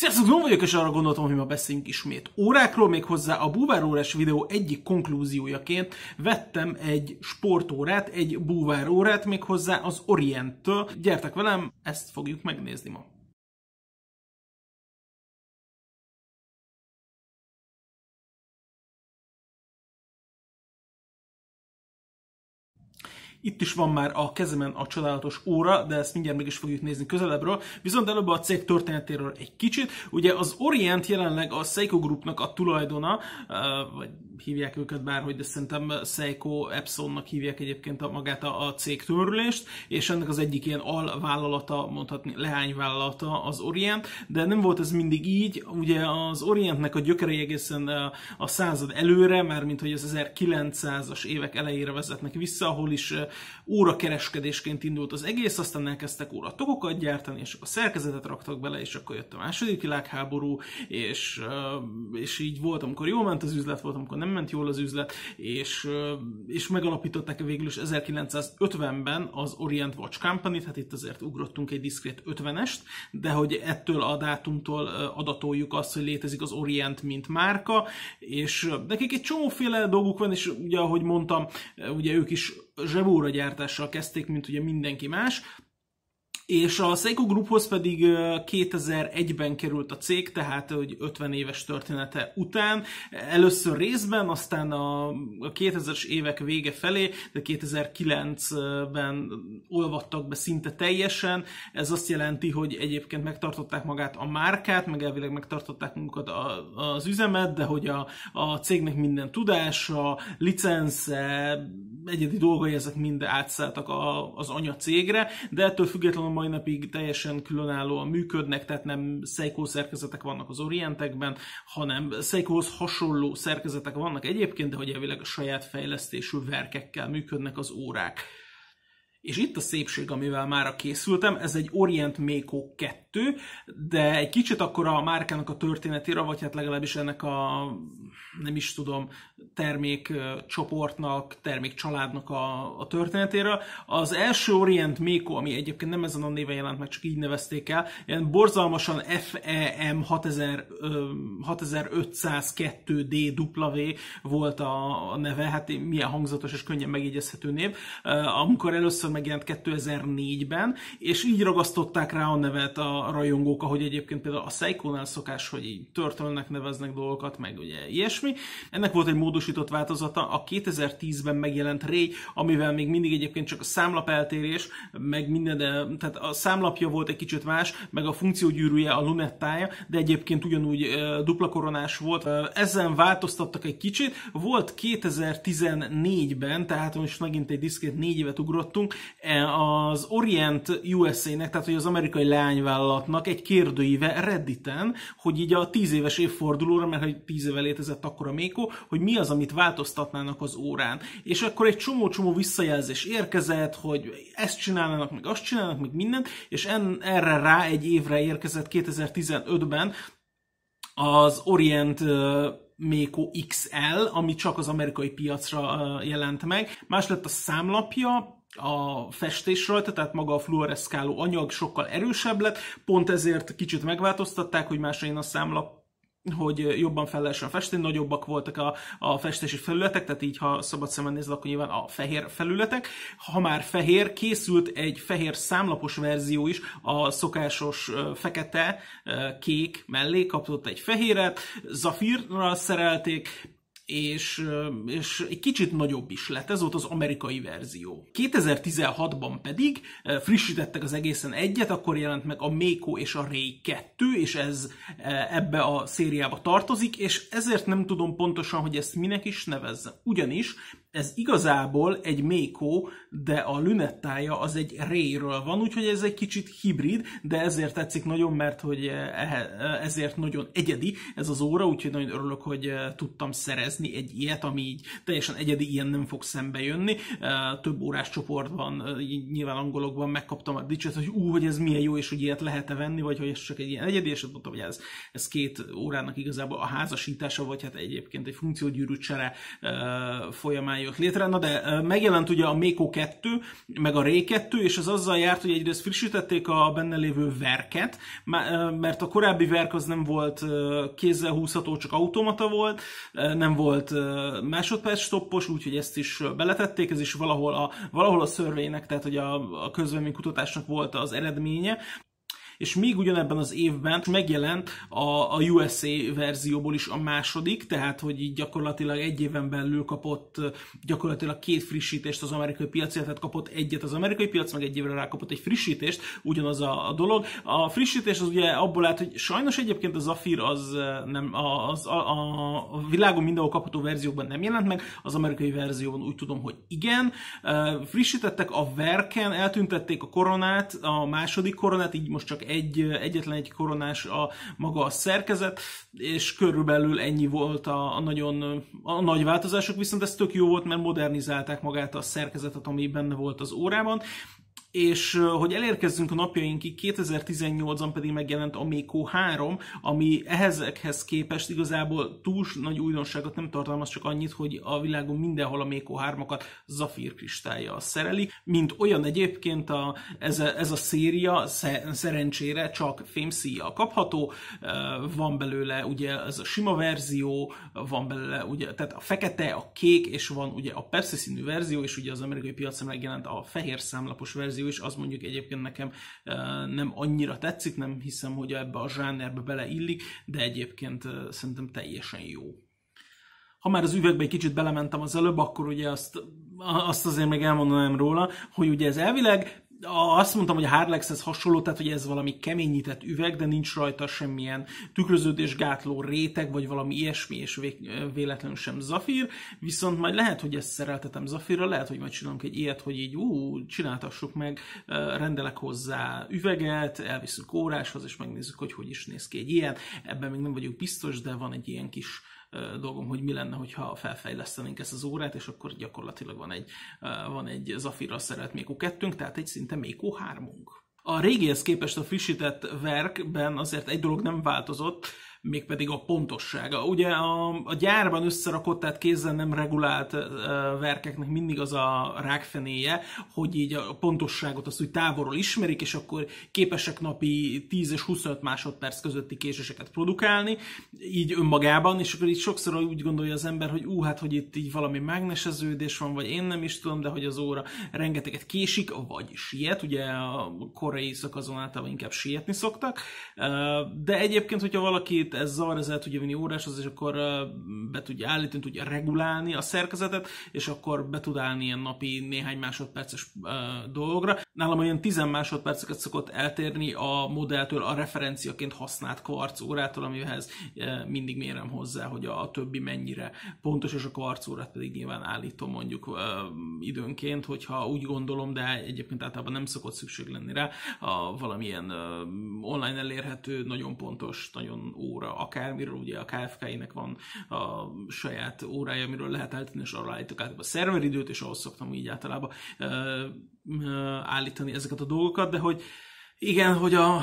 Sziasztok, Gon vagyok, és arra gondoltam, hogy ma beszéljünk ismét órákról, még hozzá a búvárórás videó egyik konklúziójaként vettem egy sportórát, egy búvárórát, még hozzá az től Gyertek velem, ezt fogjuk megnézni ma. Itt is van már a kezemen a csodálatos óra, de ezt mindjárt meg is fogjuk nézni közelebbről. Viszont előbb a cég történetéről egy kicsit. Ugye az Orient jelenleg a Seiko Groupnak a tulajdona, vagy hívják őket bárhogy, de szerintem Seiko Epsonnak hívják egyébként a, magát a, cég törülést, és ennek az egyik ilyen alvállalata, mondhatni leányvállalata az Orient, de nem volt ez mindig így. Ugye az Orientnek a gyökerei egészen a, század előre, mert mint hogy az 1900-as évek elejére vezetnek vissza, ahol is órakereskedésként indult az egész, aztán elkezdtek óra tokokat gyártani, és a szerkezetet raktak bele, és akkor jött a második világháború, és, és így volt, amikor jól ment az üzlet, volt, amikor nem ment jól az üzlet, és, és megalapították végül is 1950-ben az Orient Watch Company, hát itt azért ugrottunk egy diszkrét 50-est, de hogy ettől a dátumtól adatoljuk azt, hogy létezik az Orient, mint márka, és nekik egy csomóféle dolguk van, és ugye ahogy mondtam, ugye ők is zsebóra gyártással kezdték, mint ugye mindenki más, és a Seiko Grouphoz pedig 2001-ben került a cég, tehát hogy 50 éves története után. Először részben, aztán a 2000-es évek vége felé, de 2009-ben olvadtak be szinte teljesen. Ez azt jelenti, hogy egyébként megtartották magát a márkát, meg elvileg megtartották magukat az üzemet, de hogy a, a cégnek minden tudása, licensze, egyedi dolgai ezek mind átszálltak a, az anyacégre, de ettől függetlenül mai napig teljesen különállóan működnek, tehát nem Seiko szerkezetek vannak az Orientekben, hanem Seikohoz hasonló szerkezetek vannak egyébként, de hogy elvileg a saját fejlesztésű verkekkel működnek az órák. És itt a szépség, amivel már készültem, ez egy Orient Méko 2, de egy kicsit akkor a márkának a történetére, vagy hát legalábbis ennek a, nem is tudom, termékcsoportnak, termékcsaládnak a, a történetéről. Az első Orient Méko, ami egyébként nem ezen a néven jelent meg, csak így nevezték el, ilyen borzalmasan FEM 6502DW volt a, a neve, hát milyen hangzatos és könnyen megjegyezhető név, amikor először megjelent 2004-ben, és így ragasztották rá a nevet a rajongók, ahogy egyébként például a Seiko-nál szokás, hogy így törtölnek neveznek dolgokat, meg ugye ilyesmi. Ennek volt egy módosított változata a 2010-ben megjelent Ray, amivel még mindig egyébként csak a számlapeltérés, meg minden, tehát a számlapja volt egy kicsit más, meg a funkciógyűrűje, a lunettája, de egyébként ugyanúgy e, dupla koronás volt. Ezen változtattak egy kicsit, volt 2014-ben, tehát most megint egy diszkét négy évet ugrottunk, e, az Orient USA-nek, tehát hogy az amerikai leányvállalatnak egy kérdőíve Redditen, hogy így a 10 éves évfordulóra, mert hogy 10 éve létezett akkor a Méko, hogy mi az, amit változtatnának az órán. És akkor egy csomó-csomó visszajelzés érkezett, hogy ezt csinálnának, meg azt csinálnak, meg mindent, és en, erre rá egy évre érkezett 2015-ben az Orient Méko XL, ami csak az amerikai piacra jelent meg. Más lett a számlapja, a festés rajta, tehát maga a fluoreszkáló anyag sokkal erősebb lett, pont ezért kicsit megváltoztatták, hogy másra én a számlap hogy jobban fel lehessen festeni, nagyobbak voltak a, a festési felületek, tehát így, ha szabad szemben nézel, akkor nyilván a fehér felületek. Ha már fehér, készült egy fehér számlapos verzió is, a szokásos fekete, kék mellé kapott egy fehéret, zafírra szerelték, és, és egy kicsit nagyobb is lett, ez volt az amerikai verzió. 2016-ban pedig frissítettek az egészen egyet, akkor jelent meg a Méko és a Ray 2, és ez ebbe a szériába tartozik, és ezért nem tudom pontosan, hogy ezt minek is nevezzem. Ugyanis ez igazából egy Mako, de a lünettája az egy réről van, úgyhogy ez egy kicsit hibrid, de ezért tetszik nagyon, mert hogy eh, eh, ezért nagyon egyedi ez az óra, úgyhogy nagyon örülök, hogy eh, tudtam szerezni egy ilyet, ami így teljesen egyedi, ilyen nem fog szembe jönni. Több órás csoportban, nyilván angolokban megkaptam a dicset, hogy ú, hogy ez milyen jó, és hogy ilyet lehet-e venni, vagy hogy ez csak egy ilyen egyedi, és ott mondtam, hogy ez, ez két órának igazából a házasítása, vagy hát egyébként egy funkciógyűrű csere folyamán után jött létre, na de megjelent ugye a Méko 2, meg a Ré 2, és az azzal járt, hogy egyrészt frissítették a benne lévő verket, mert a korábbi verk az nem volt kézzel húzható, csak automata volt, nem volt másodperc stoppos, úgyhogy ezt is beletették, ez is valahol a, valahol a szörvénynek, tehát hogy a, a közvélemény kutatásnak volt az eredménye és még ugyanebben az évben megjelent a, a USA verzióból is a második, tehát hogy így gyakorlatilag egy éven belül kapott gyakorlatilag két frissítést az amerikai piac, tehát kapott egyet az amerikai piac, meg egy évre rákapott kapott egy frissítést, ugyanaz a, a dolog. A frissítés az ugye abból állt, hogy sajnos egyébként a Zafir az nem, az, a, a, a világon mindenhol kapható verziókban nem jelent meg, az amerikai verzióban úgy tudom, hogy igen. Frissítettek a verken, eltüntették a koronát, a második koronát, így most csak egy, egyetlen egy koronás a maga a szerkezet, és körülbelül ennyi volt a, a nagyon a nagy változások, viszont ez tök jó volt, mert modernizálták magát a szerkezetet, ami benne volt az órában, és hogy elérkezzünk a napjainkig, 2018-ban pedig megjelent a Méko 3, ami ehhezekhez képest igazából túl nagy újdonságot nem tartalmaz, csak annyit, hogy a világon mindenhol a Méko 3-akat zafír kristálya szereli, mint olyan egyébként a, ez, a, ez a széria szerencsére csak fémszíjjal kapható, van belőle ugye ez a sima verzió, van belőle ugye, tehát a fekete, a kék, és van ugye a persze színű verzió, és ugye az amerikai piacon megjelent a fehér számlapos verzió, verzió is, az mondjuk egyébként nekem nem annyira tetszik, nem hiszem, hogy ebbe a zsánerbe beleillik, de egyébként szerintem teljesen jó. Ha már az üvegbe egy kicsit belementem az előbb, akkor ugye azt, azt azért még elmondanám róla, hogy ugye ez elvileg azt mondtam, hogy a Harlexhez hasonló, tehát hogy ez valami keményített üveg, de nincs rajta semmilyen tükröződésgátló réteg, vagy valami ilyesmi, és véletlenül sem Zafir, viszont majd lehet, hogy ezt szereltetem Zafirra, lehet, hogy majd csinálunk egy ilyet, hogy így ú, csináltassuk meg, rendelek hozzá üveget, elviszünk óráshoz, és megnézzük, hogy hogy is néz ki egy ilyen. Ebben még nem vagyok biztos, de van egy ilyen kis dolgom, hogy mi lenne, hogyha felfejlesztenénk ezt az órát, és akkor gyakorlatilag van egy, van egy Zafira szerelt Méko 2 tehát egy szinte Méko 3 A régihez képest a frissített verkben azért egy dolog nem változott, mégpedig a pontossága. Ugye a, a gyárban összerakott, tehát kézzel nem regulált uh, verkeknek mindig az a rákfenéje, hogy így a pontosságot azt úgy távolról ismerik, és akkor képesek napi 10 és 25 másodperc közötti késéseket produkálni, így önmagában, és akkor így sokszor úgy gondolja az ember, hogy ú, hát, hogy itt így valami mágneseződés van, vagy én nem is tudom, de hogy az óra rengeteget késik, vagy siet, ugye a korai szakazon általában inkább sietni szoktak, de egyébként, hogyha valaki itt ez zavar, el tudja vinni óráshoz, és akkor be tudja állítani, tudja regulálni a szerkezetet, és akkor be tud állni ilyen napi néhány másodperces dolgra. Nálam olyan 10 másodperceket szokott eltérni a modelltől, a referenciaként használt kvarc órától, amihez mindig mérem hozzá, hogy a többi mennyire pontos, és a kvarc órát pedig nyilván állítom mondjuk időnként, hogyha úgy gondolom, de egyébként általában nem szokott szükség lenni rá, a valamilyen online elérhető, nagyon pontos, nagyon óra óra, akármiről, ugye a KFK-nek van a saját órája, amiről lehet állítani, és arra állítok át a szerveridőt, és ahhoz szoktam így általában állítani ezeket a dolgokat, de hogy igen, hogy a,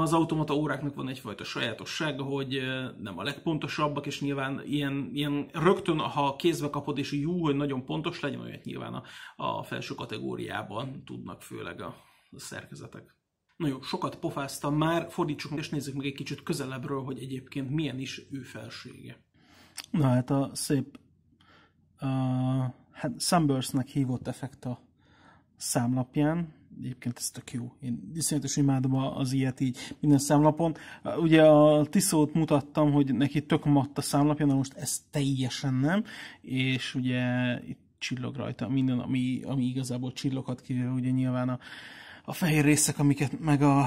az automata óráknak van egyfajta sajátossága, hogy nem a legpontosabbak, és nyilván ilyen, ilyen rögtön, ha kézbe kapod, és jó, hogy nagyon pontos legyen, olyat nyilván a, a felső kategóriában tudnak főleg a, a szerkezetek. Na jó, sokat pofáztam már, fordítsuk meg és nézzük meg egy kicsit közelebbről, hogy egyébként milyen is ő felsége. Na hát a szép uh, hát Sunburst-nek hívott effekt a számlapján, egyébként ez tök jó. Én iszonyatos imádom az ilyet így minden számlapon. Ugye a Tiszót mutattam, hogy neki tök matt a számlapja, de most ez teljesen nem, és ugye itt csillog rajta minden, ami, ami igazából csillogat kivéve ugye nyilván a, a fehér részek, amiket meg a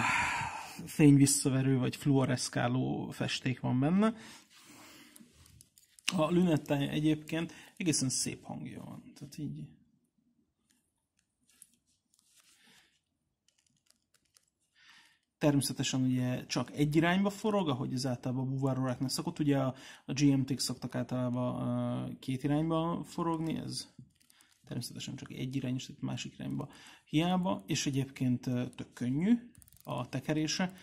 fény visszaverő vagy fluoreszkáló festék van benne. A lünettája egyébként egészen szép hangja van. Tehát így. Természetesen ugye csak egy irányba forog, ahogy az általában a buvárróráknál szokott. Ugye a, a GMT-k szoktak általában két irányba forogni, ez természetesen csak egy irányos, tehát másik irányba hiába, és egyébként tök könnyű a tekerése.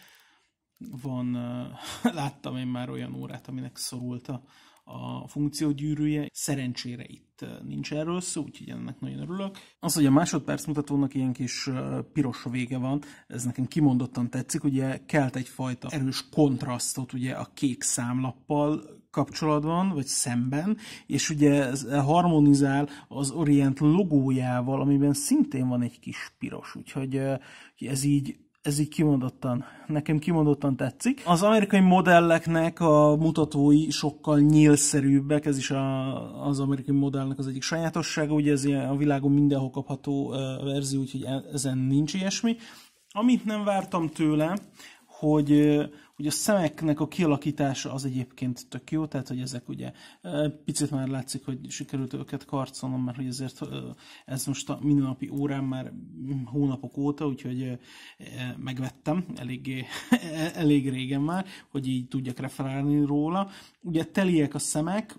Van, láttam én már olyan órát, aminek szorult a, a funkciógyűrűje. Szerencsére itt nincs erről szó, úgyhogy ennek nagyon örülök. Az, hogy a másodperc mutatónak ilyen kis piros vége van, ez nekem kimondottan tetszik, ugye kelt egyfajta erős kontrasztot ugye a kék számlappal, kapcsolatban, vagy szemben, és ugye harmonizál az Orient logójával, amiben szintén van egy kis piros, úgyhogy ez így ez így kimondottan, nekem kimondottan tetszik. Az amerikai modelleknek a mutatói sokkal nyílszerűbbek, ez is a, az amerikai modellnek az egyik sajátossága, ugye ez a világon mindenhol kapható verzió, úgyhogy e-, ezen nincs ilyesmi. Amit nem vártam tőle, hogy Ugye a szemeknek a kialakítása az egyébként tök jó, tehát hogy ezek ugye picit már látszik, hogy sikerült őket karcolnom, mert hogy ezért ez most a mindennapi órán már hónapok óta, úgyhogy megvettem eléggé, elég régen már, hogy így tudjak referálni róla. Ugye teliek a szemek,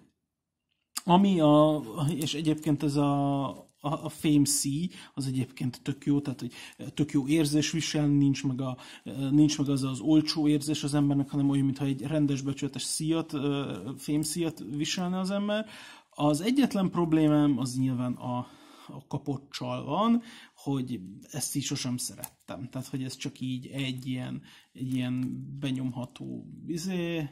ami a, és egyébként ez a, a, a Fame C az egyébként tök jó, tehát hogy eh, tök jó érzés visel, nincs meg, a, eh, nincs meg az az olcsó érzés az embernek, hanem olyan, mintha egy rendes becsületes szíjat, eh, Fame szíjat viselne az ember. Az egyetlen problémám az nyilván a, a kapocsal van, hogy ezt így sosem szerettem. Tehát, hogy ez csak így egy ilyen, egy ilyen benyomható vizé,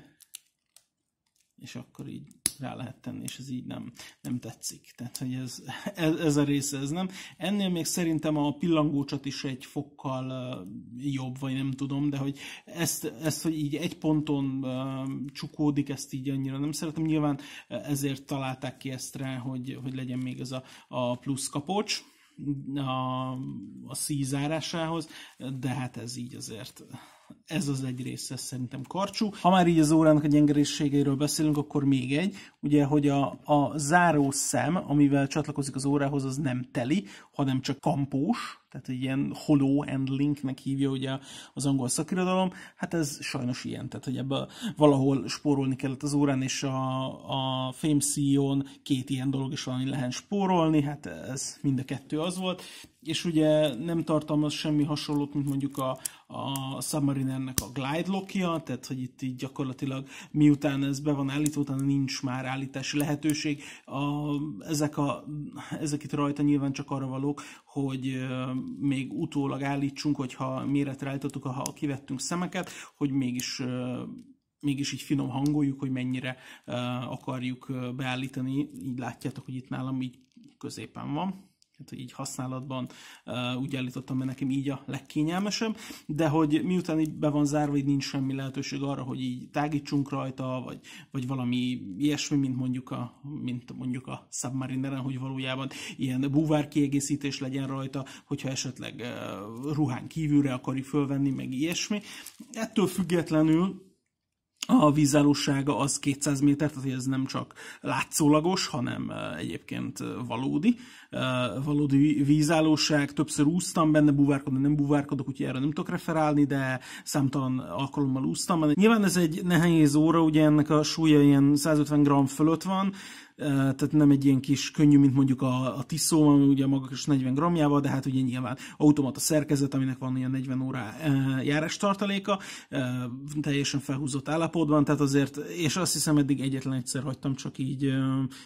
és akkor így rá lehet tenni, és ez így nem, nem tetszik. Tehát, hogy ez, ez, ez a része, ez nem. Ennél még szerintem a pillangócsat is egy fokkal uh, jobb, vagy nem tudom, de hogy ezt, ezt hogy így egy ponton uh, csukódik, ezt így annyira nem szeretem. Nyilván ezért találták ki ezt rá, hogy, hogy legyen még ez a, a plusz kapocs a, a szízárásához, de hát ez így azért ez az egy része szerintem karcsú. Ha már így az órának a gyengerészségéről beszélünk, akkor még egy, ugye, hogy a, a záró szem, amivel csatlakozik az órához, az nem teli, hanem csak kampós, tehát egy ilyen hollow and linknek hívja ugye az angol szakirodalom, hát ez sajnos ilyen, tehát hogy ebből valahol spórolni kellett az órán, és a, a FameCon két ilyen dolog is valami lehet spórolni, hát ez mind a kettő az volt, és ugye nem tartalmaz semmi hasonlót, mint mondjuk a, a Submariner ennek a glide lockja, tehát hogy itt így gyakorlatilag miután ez be van állítva, utána nincs már állítási lehetőség. A, ezek, a, ezek itt rajta nyilván csak arra valók, hogy még utólag állítsunk, hogyha méretre állítottuk, ha kivettünk szemeket, hogy mégis mégis így finom hangoljuk, hogy mennyire uh, akarjuk beállítani. Így látjátok, hogy itt nálam így középen van hogy így használatban úgy állítottam, mert nekem így a legkényelmesebb, de hogy miután így be van zárva, így nincs semmi lehetőség arra, hogy így tágítsunk rajta, vagy, vagy valami ilyesmi, mint mondjuk a, mint mondjuk a Submarineren, hogy valójában ilyen búvár kiegészítés legyen rajta, hogyha esetleg ruhán kívülre akarjuk fölvenni, meg ilyesmi. Ettől függetlenül a vízállósága az 200 méter, tehát ez nem csak látszólagos, hanem egyébként valódi. Valódi vízállóság, többször úsztam benne, buvárkodni nem buvárkodok, úgyhogy erre nem tudok referálni, de számtalan alkalommal úsztam. Nyilván ez egy nehéz óra, ugye ennek a súlya ilyen 150 g fölött van, tehát nem egy ilyen kis könnyű, mint mondjuk a, a Tissot, ami ugye maga is 40 grammjával, de hát ugye nyilván automata szerkezet, aminek van ilyen 40 órá járás tartaléka, teljesen felhúzott állapotban, tehát azért, és azt hiszem eddig egyetlen egyszer hagytam csak így,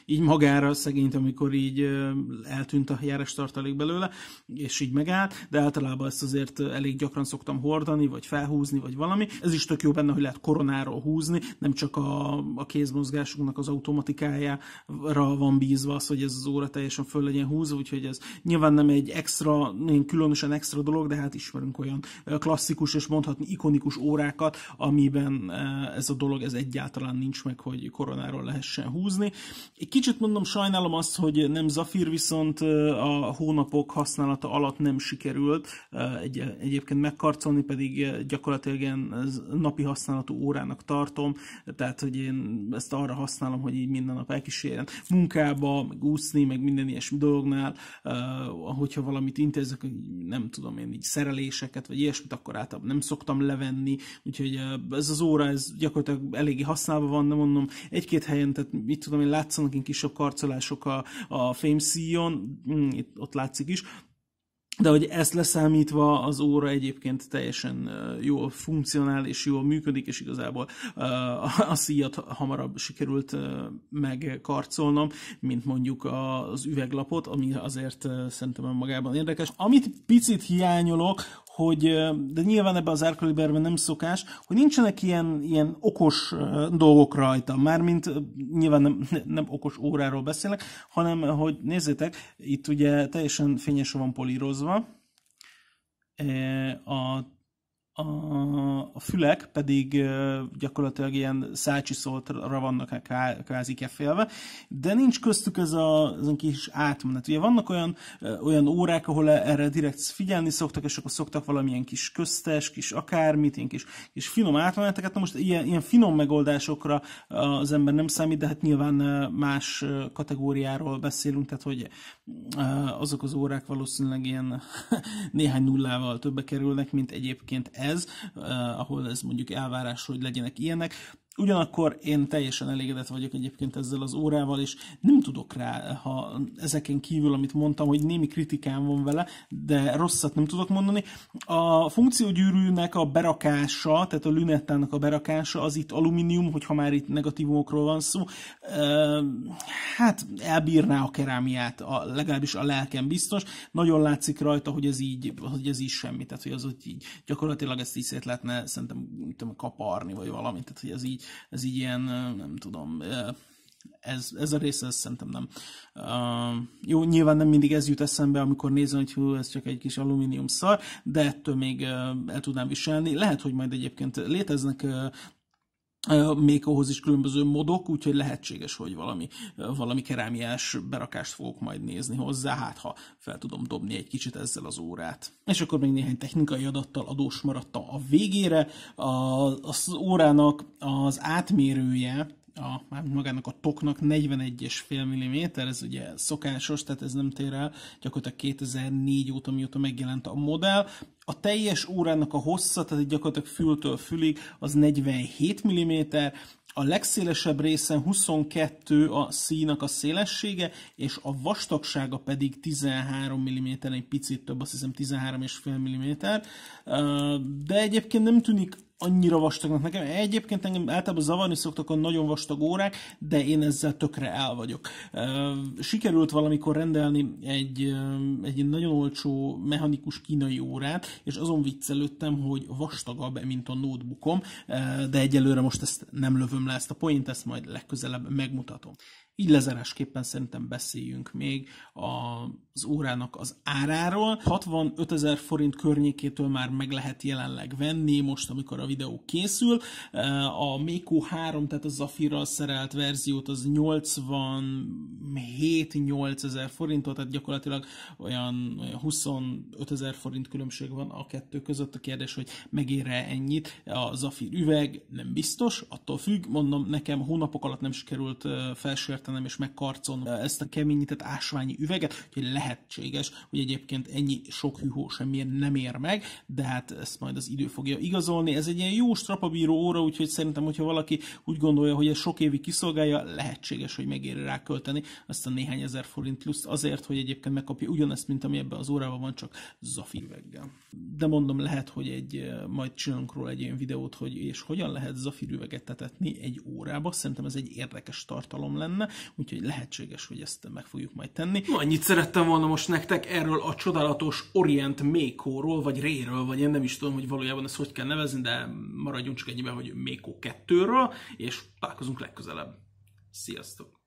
így magára szegényt, amikor így eltűnt a járás tartalék belőle, és így megállt, de általában ezt azért elég gyakran szoktam hordani, vagy felhúzni, vagy valami. Ez is tök jó benne, hogy lehet koronáról húzni, nem csak a, a kézmozgásunknak az automatikája, van bízva az, hogy ez az óra teljesen föl legyen húzva, úgyhogy ez nyilván nem egy extra, nem különösen extra dolog, de hát ismerünk olyan klasszikus és mondhatni ikonikus órákat, amiben ez a dolog ez egyáltalán nincs meg, hogy koronáról lehessen húzni. Egy kicsit mondom, sajnálom azt, hogy nem Zafir viszont a hónapok használata alatt nem sikerült egy, egyébként megkarcolni, pedig gyakorlatilag ilyen napi használatú órának tartom, tehát hogy én ezt arra használom, hogy így minden nap elkísérjem ilyen Munkába, meg úszni, meg minden ilyesmi dolognál, uh, eh, hogyha valamit intézek, nem tudom én, így szereléseket, vagy ilyesmit, akkor általában nem szoktam levenni, úgyhogy uh, ez az óra, ez gyakorlatilag eléggé használva van, de mondom, egy-két helyen, tehát mit tudom én, látszanak én kisebb karcolások a, a Fame sea mm, itt ott látszik is, de hogy ezt leszámítva az óra egyébként teljesen jól funkcionál és jól működik, és igazából a szíjat hamarabb sikerült megkarcolnom, mint mondjuk az üveglapot, ami azért szerintem magában érdekes. Amit picit hiányolok, hogy de nyilván ebbe az árkaliberben nem szokás, hogy nincsenek ilyen, ilyen okos dolgok rajta, mármint nyilván nem, nem okos óráról beszélek, hanem hogy nézzétek, itt ugye teljesen fényesen van polírozva, a a fülek pedig gyakorlatilag ilyen szácsiszoltra vannak kvázi kefélve, de nincs köztük ez a, ez a kis átmenet. Ugye vannak olyan, olyan órák, ahol e-, erre direkt figyelni szoktak, és akkor szoktak valamilyen kis köztes, kis akármit, ilyen kis, kis finom átmeneteket. Na most ilyen, ilyen finom megoldásokra az ember nem számít, de hát nyilván más kategóriáról beszélünk, tehát hogy azok az órák valószínűleg ilyen néhány nullával többe kerülnek, mint egyébként ez, eh, ahol ez mondjuk elvárás, hogy legyenek ilyenek, Ugyanakkor én teljesen elégedett vagyok egyébként ezzel az órával, és nem tudok rá, ha ezeken kívül, amit mondtam, hogy némi kritikám van vele, de rosszat nem tudok mondani. A funkciógyűrűnek a berakása, tehát a lünettának a berakása, az itt alumínium, hogyha már itt negatívumokról van szó, hát elbírná a kerámiát, a, legalábbis a lelkem biztos. Nagyon látszik rajta, hogy ez így, hogy ez így semmi, tehát hogy az hogy így, gyakorlatilag ezt így szét lehetne szerintem tudom, kaparni, vagy valamit, tehát hogy ez így ez így ilyen, nem tudom, ez, ez a része, ez szerintem nem. Uh, jó, nyilván nem mindig ez jut eszembe, amikor nézem, hogy hú, ez csak egy kis alumínium szar, de ettől még uh, el tudnám viselni. Lehet, hogy majd egyébként léteznek uh, még ahhoz is különböző modok, úgyhogy lehetséges, hogy valami, valami kerámiás berakást fogok majd nézni hozzá, hát ha fel tudom dobni egy kicsit ezzel az órát. És akkor még néhány technikai adattal adós maradta a végére. A, az órának az átmérője, a, magának a toknak 41,5 mm, ez ugye szokásos, tehát ez nem tér el, gyakorlatilag 2004 óta, mióta megjelent a modell, a teljes órának a hossza, tehát gyakorlatilag fültől fülig, az 47 mm, a legszélesebb részen 22 a színak a szélessége, és a vastagsága pedig 13 mm, egy picit több, azt hiszem 13,5 mm, de egyébként nem tűnik annyira vastagnak nekem. Egyébként engem általában zavarni szoktak a nagyon vastag órák, de én ezzel tökre el vagyok. Sikerült valamikor rendelni egy, egy nagyon olcsó mechanikus kínai órát, és azon viccelődtem, hogy vastagabb, mint a notebookom, de egyelőre most ezt nem lövöm le, ezt a point, ezt majd legközelebb megmutatom. Így lezárásképpen szerintem beszéljünk még az órának az áráról. 65 ezer forint környékétől már meg lehet jelenleg venni, most amikor a videó készül. Eh, a Meko 3, tehát a Zafirral szerelt verziót az 87-8 ezer forintot, tehát gyakorlatilag olyan 25 ezer forint különbség van a kettő között. A kérdés, hogy megére ennyit a Zafir üveg, nem biztos, attól függ, mondom, nekem hónapok alatt nem sikerült eh, felsőrt megértenem, és megkarcon ezt a keményített ásványi üveget, hogy lehetséges, hogy egyébként ennyi sok hűhó semmilyen nem ér meg, de hát ezt majd az idő fogja igazolni. Ez egy ilyen jó strapabíró óra, úgyhogy szerintem, hogyha valaki úgy gondolja, hogy ez sok évi kiszolgálja, lehetséges, hogy megéri rá költeni azt a néhány ezer forint plusz azért, hogy egyébként megkapja ugyanezt, mint ami ebben az órában van, csak zafi üveggel. De mondom, lehet, hogy egy, majd csinálunk róla egy ilyen videót, hogy és hogyan lehet üveget tetetni egy órába. Szerintem ez egy érdekes tartalom lenne, úgyhogy lehetséges, hogy ezt meg fogjuk majd tenni. No, annyit szerettem volna most nektek erről a csodálatos Orient Mékóról, vagy Réről, vagy én nem is tudom, hogy valójában ezt hogy kell nevezni, de maradjunk csak ennyiben, hogy Mékó 2-ről, és találkozunk legközelebb. Sziasztok!